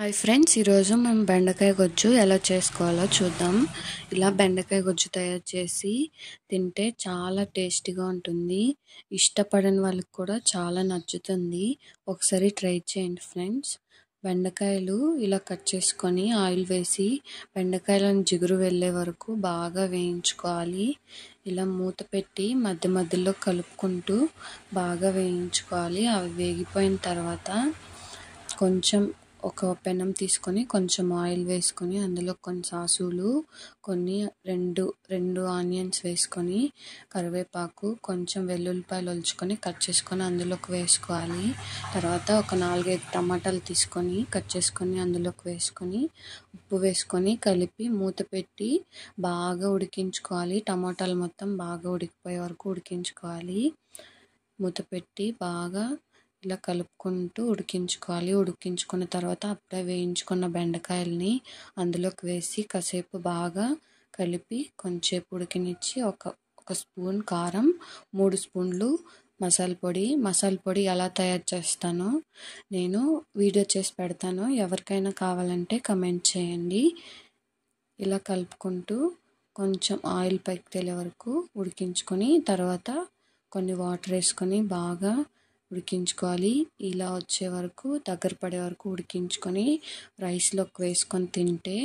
hi friends ఈరోజు మేము బెండకాయ గొజ్జు ఎలా చేసుకోవాలో చూద్దాం ఇలా బెండకాయ గొజ్జు తయారు చేసి తింటే చాలా టేస్టీగా ఉంటుంది ఇష్టపడని వాళ్ళకి కూడా చాలా నచ్చుతుంది ఒకసారి ట్రై చేయండి ఫ్రెండ్స్ బెండకాయలు ఇలా కట్ చేసుకొని ఆయిల్ వేసి బెండకాయలను జిగురు వెళ్ళే వరకు బాగా వేయించుకోవాలి ఇలా మూత పెట్టి మధ్య మధ్యలో కలుపుకుంటూ బాగా వేయించుకోవాలి అవి వేగిపోయిన తర్వాత కొంచెం ఒక పెనం తీసుకొని కొంచెం ఆయిల్ వేసుకొని అందులో కొన్ని సాసులు కొన్ని రెండు రెండు ఆనియన్స్ వేసుకొని కరివేపాకు కొంచెం వెల్లుల్లిపాయలు ఒలుచుకొని కట్ చేసుకొని అందులోకి వేసుకోవాలి తర్వాత ఒక నాలుగైదు టమాటాలు తీసుకొని కట్ చేసుకొని అందులోకి వేసుకొని ఉప్పు వేసుకొని కలిపి మూత పెట్టి బాగా ఉడికించుకోవాలి టమాటాలు మొత్తం బాగా ఉడికిపోయే వరకు ఉడికించుకోవాలి మూత పెట్టి బాగా ఇలా కలుపుకుంటూ ఉడికించుకోవాలి ఉడికించుకున్న తర్వాత అప్పుడే వేయించుకున్న బెండకాయలని అందులోకి వేసి కాసేపు బాగా కలిపి కొంచెంసేపు ఉడికినిచ్చి ఒక ఒక స్పూన్ కారం మూడు స్పూన్లు మసాలా పొడి మసాలా పొడి ఎలా తయారు చేస్తానో నేను వీడియో చేసి పెడతాను ఎవరికైనా కావాలంటే కమెంట్ చేయండి ఇలా కలుపుకుంటూ కొంచెం ఆయిల్ పైకి తెలియ వరకు ఉడికించుకొని తర్వాత కొన్ని వాటర్ వేసుకొని బాగా ఉడికించుకోవాలి ఇలా వచ్చే వరకు దగ్గర పడే వరకు ఉడికించుకొని రైస్లోకి వేసుకొని తింటే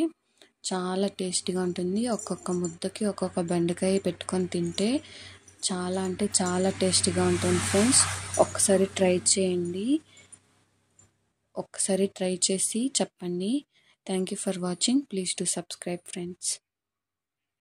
చాలా టేస్టీగా ఉంటుంది ఒక్కొక్క ముద్దకి ఒక్కొక్క బెండకాయ పెట్టుకొని తింటే చాలా అంటే చాలా టేస్టీగా ఉంటుంది ఫ్రెండ్స్ ఒక్కసారి ట్రై చేయండి ఒక్కసారి ట్రై చేసి చెప్పండి thank you for watching please to subscribe friends